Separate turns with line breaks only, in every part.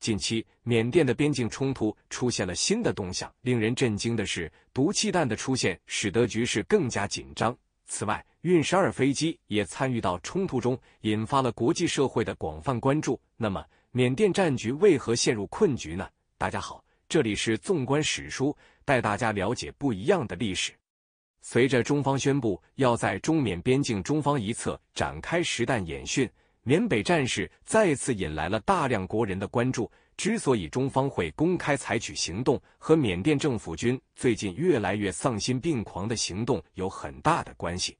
近期，缅甸的边境冲突出现了新的动向。令人震惊的是，毒气弹的出现使得局势更加紧张。此外，运十二飞机也参与到冲突中，引发了国际社会的广泛关注。那么，缅甸战局为何陷入困局呢？大家好，这里是纵观史书，带大家了解不一样的历史。随着中方宣布要在中缅边境中方一侧展开实弹演训。缅北战事再次引来了大量国人的关注。之所以中方会公开采取行动，和缅甸政府军最近越来越丧心病狂的行动有很大的关系。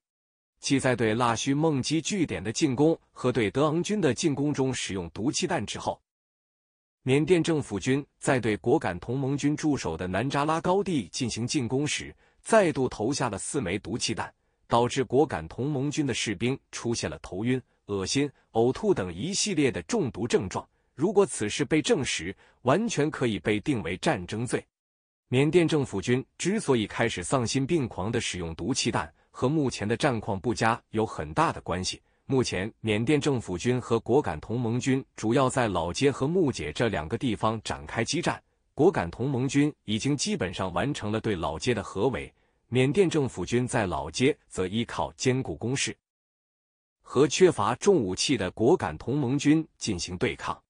其在对腊戌孟基据点的进攻和对德昂军的进攻中使用毒气弹之后，缅甸政府军在对果敢同盟军驻守的南扎拉高地进行进攻时，再度投下了四枚毒气弹，导致果敢同盟军的士兵出现了头晕。恶心、呕吐等一系列的中毒症状。如果此事被证实，完全可以被定为战争罪。缅甸政府军之所以开始丧心病狂地使用毒气弹，和目前的战况不佳有很大的关系。目前，缅甸政府军和果敢同盟军主要在老街和木姐这两个地方展开激战。果敢同盟军已经基本上完成了对老街的合围，缅甸政府军在老街则依靠坚固工事。和缺乏重武器的果敢同盟军进行对抗，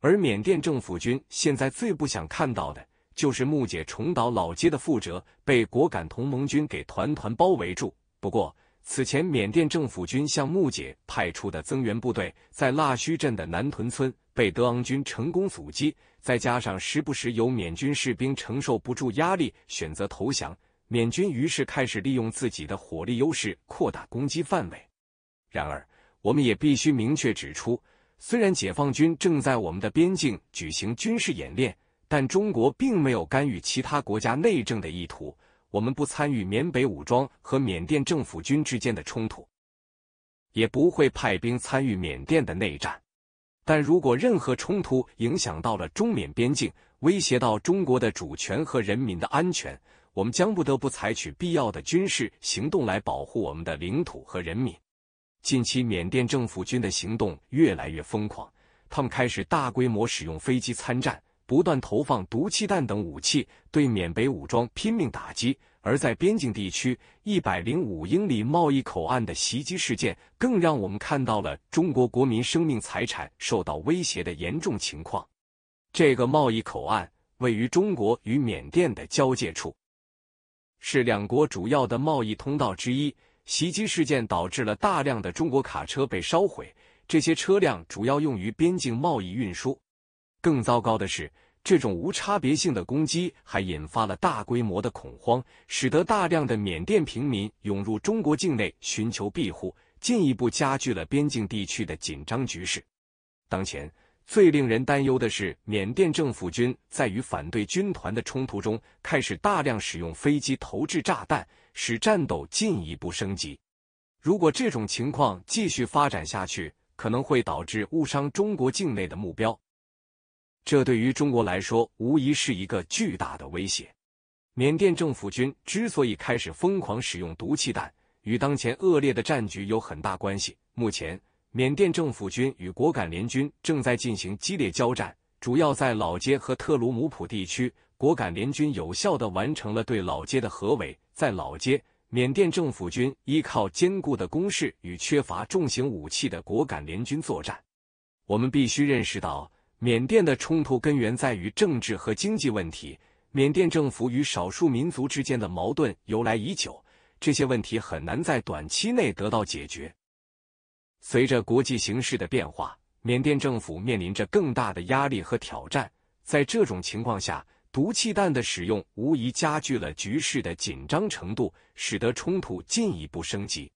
而缅甸政府军现在最不想看到的就是木姐重蹈老街的覆辙，被果敢同盟军给团团包围住。不过，此前缅甸政府军向木姐派出的增援部队，在腊戌镇的南屯村被德昂军成功阻击，再加上时不时有缅军士兵承受不住压力选择投降，缅军于是开始利用自己的火力优势扩大攻击范围。然而，我们也必须明确指出，虽然解放军正在我们的边境举行军事演练，但中国并没有干预其他国家内政的意图。我们不参与缅北武装和缅甸政府军之间的冲突，也不会派兵参与缅甸的内战。但如果任何冲突影响到了中缅边境，威胁到中国的主权和人民的安全，我们将不得不采取必要的军事行动来保护我们的领土和人民。近期，缅甸政府军的行动越来越疯狂，他们开始大规模使用飞机参战，不断投放毒气弹等武器，对缅北武装拼命打击。而在边境地区，一百零五英里贸易口岸的袭击事件，更让我们看到了中国国民生命财产受到威胁的严重情况。这个贸易口岸位于中国与缅甸的交界处，是两国主要的贸易通道之一。袭击事件导致了大量的中国卡车被烧毁，这些车辆主要用于边境贸易运输。更糟糕的是，这种无差别性的攻击还引发了大规模的恐慌，使得大量的缅甸平民涌入中国境内寻求庇护，进一步加剧了边境地区的紧张局势。当前最令人担忧的是，缅甸政府军在与反对军团的冲突中开始大量使用飞机投掷炸弹。使战斗进一步升级。如果这种情况继续发展下去，可能会导致误伤中国境内的目标，这对于中国来说无疑是一个巨大的威胁。缅甸政府军之所以开始疯狂使用毒气弹，与当前恶劣的战局有很大关系。目前，缅甸政府军与果敢联军正在进行激烈交战，主要在老街和特鲁姆普地区。果敢联军有效的完成了对老街的合围。在老街，缅甸政府军依靠坚固的攻势与缺乏重型武器的果敢联军作战。我们必须认识到，缅甸的冲突根源在于政治和经济问题。缅甸政府与少数民族之间的矛盾由来已久，这些问题很难在短期内得到解决。随着国际形势的变化，缅甸政府面临着更大的压力和挑战。在这种情况下，毒气弹的使用无疑加剧了局势的紧张程度，使得冲突进一步升级。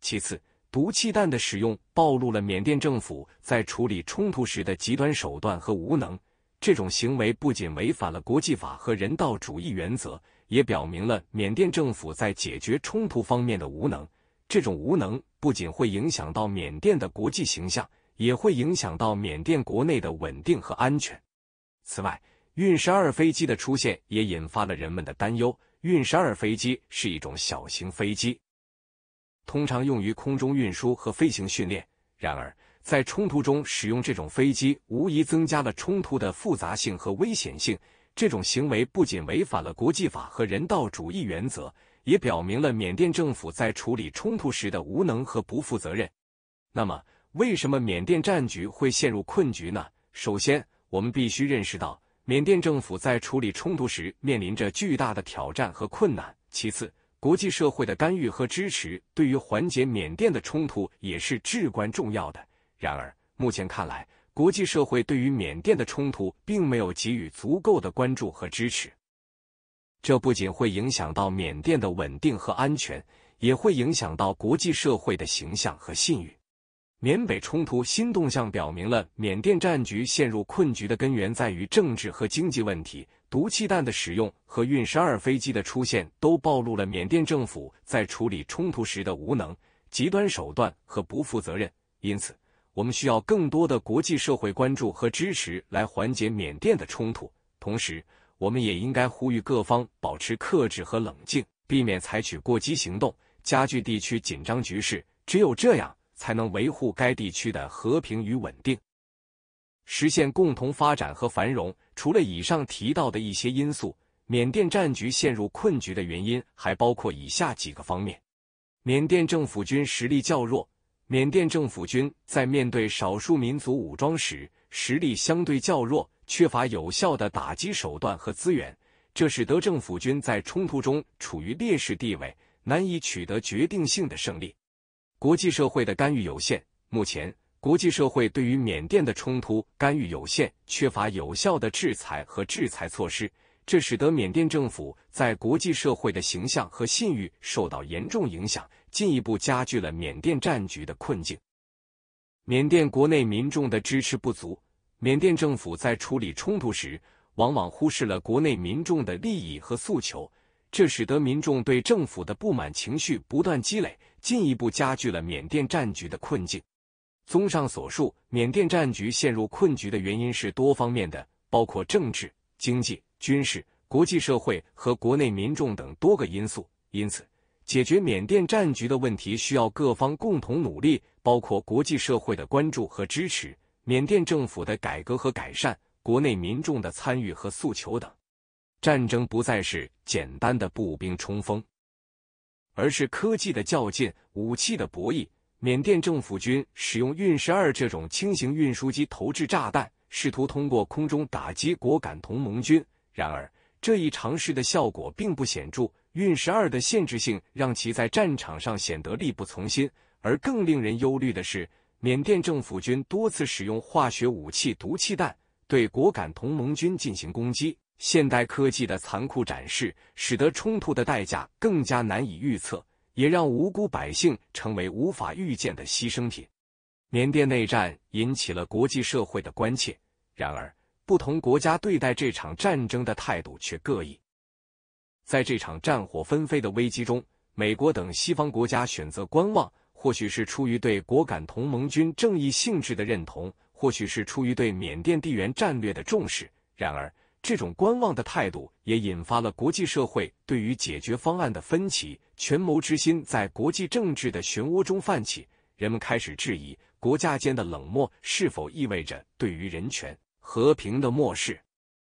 其次，毒气弹的使用暴露了缅甸政府在处理冲突时的极端手段和无能。这种行为不仅违反了国际法和人道主义原则，也表明了缅甸政府在解决冲突方面的无能。这种无能不仅会影响到缅甸的国际形象，也会影响到缅甸国内的稳定和安全。此外，运十二飞机的出现也引发了人们的担忧。运十二飞机是一种小型飞机，通常用于空中运输和飞行训练。然而，在冲突中使用这种飞机，无疑增加了冲突的复杂性和危险性。这种行为不仅违反了国际法和人道主义原则，也表明了缅甸政府在处理冲突时的无能和不负责任。那么，为什么缅甸战局会陷入困局呢？首先，我们必须认识到。缅甸政府在处理冲突时面临着巨大的挑战和困难。其次，国际社会的干预和支持对于缓解缅甸的冲突也是至关重要的。然而，目前看来，国际社会对于缅甸的冲突并没有给予足够的关注和支持。这不仅会影响到缅甸的稳定和安全，也会影响到国际社会的形象和信誉。缅北冲突新动向表明了缅甸战局陷入困局的根源在于政治和经济问题。毒气弹的使用和运十二飞机的出现都暴露了缅甸政府在处理冲突时的无能、极端手段和不负责任。因此，我们需要更多的国际社会关注和支持来缓解缅甸的冲突。同时，我们也应该呼吁各方保持克制和冷静，避免采取过激行动，加剧地区紧张局势。只有这样。才能维护该地区的和平与稳定，实现共同发展和繁荣。除了以上提到的一些因素，缅甸战局陷入困局的原因还包括以下几个方面：缅甸政府军实力较弱，缅甸政府军在面对少数民族武装时实力相对较弱，缺乏有效的打击手段和资源，这使得政府军在冲突中处于劣势地位，难以取得决定性的胜利。国际社会的干预有限。目前，国际社会对于缅甸的冲突干预有限，缺乏有效的制裁和制裁措施，这使得缅甸政府在国际社会的形象和信誉受到严重影响，进一步加剧了缅甸战局的困境。缅甸国内民众的支持不足。缅甸政府在处理冲突时，往往忽视了国内民众的利益和诉求，这使得民众对政府的不满情绪不断积累。进一步加剧了缅甸战局的困境。综上所述，缅甸战局陷入困局的原因是多方面的，包括政治、经济、军事、国际社会和国内民众等多个因素。因此，解决缅甸战局的问题需要各方共同努力，包括国际社会的关注和支持、缅甸政府的改革和改善、国内民众的参与和诉求等。战争不再是简单的步兵冲锋。而是科技的较劲，武器的博弈。缅甸政府军使用运十二这种轻型运输机投掷炸弹，试图通过空中打击果敢同盟军。然而，这一尝试的效果并不显著。运十二的限制性让其在战场上显得力不从心。而更令人忧虑的是，缅甸政府军多次使用化学武器毒气弹对果敢同盟军进行攻击。现代科技的残酷展示，使得冲突的代价更加难以预测，也让无辜百姓成为无法预见的牺牲品。缅甸内战引起了国际社会的关切，然而不同国家对待这场战争的态度却各异。在这场战火纷飞的危机中，美国等西方国家选择观望，或许是出于对果敢同盟军正义性质的认同，或许是出于对缅甸地缘战略的重视。然而，这种观望的态度也引发了国际社会对于解决方案的分歧，权谋之心在国际政治的漩涡中泛起，人们开始质疑国家间的冷漠是否意味着对于人权、和平的漠视。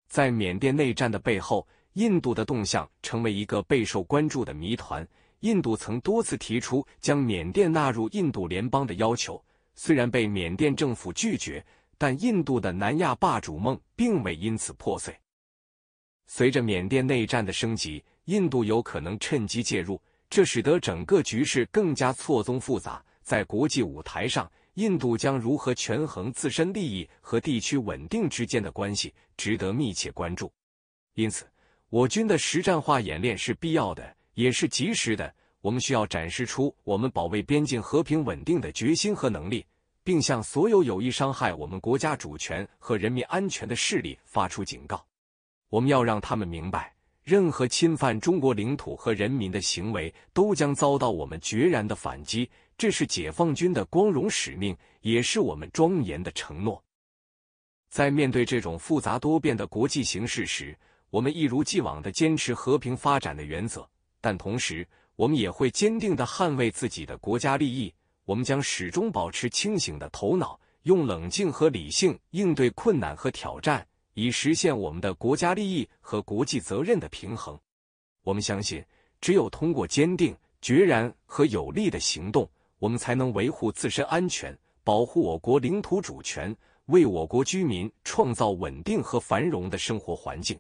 在缅甸内战的背后，印度的动向成为一个备受关注的谜团。印度曾多次提出将缅甸纳入印度联邦的要求，虽然被缅甸政府拒绝。但印度的南亚霸主梦并未因此破碎。随着缅甸内战的升级，印度有可能趁机介入，这使得整个局势更加错综复杂。在国际舞台上，印度将如何权衡自身利益和地区稳定之间的关系，值得密切关注。因此，我军的实战化演练是必要的，也是及时的。我们需要展示出我们保卫边境和平稳定的决心和能力。并向所有有意伤害我们国家主权和人民安全的势力发出警告。我们要让他们明白，任何侵犯中国领土和人民的行为都将遭到我们决然的反击。这是解放军的光荣使命，也是我们庄严的承诺。在面对这种复杂多变的国际形势时，我们一如既往的坚持和平发展的原则，但同时，我们也会坚定的捍卫自己的国家利益。我们将始终保持清醒的头脑，用冷静和理性应对困难和挑战，以实现我们的国家利益和国际责任的平衡。我们相信，只有通过坚定、决然和有力的行动，我们才能维护自身安全，保护我国领土主权，为我国居民创造稳定和繁荣的生活环境。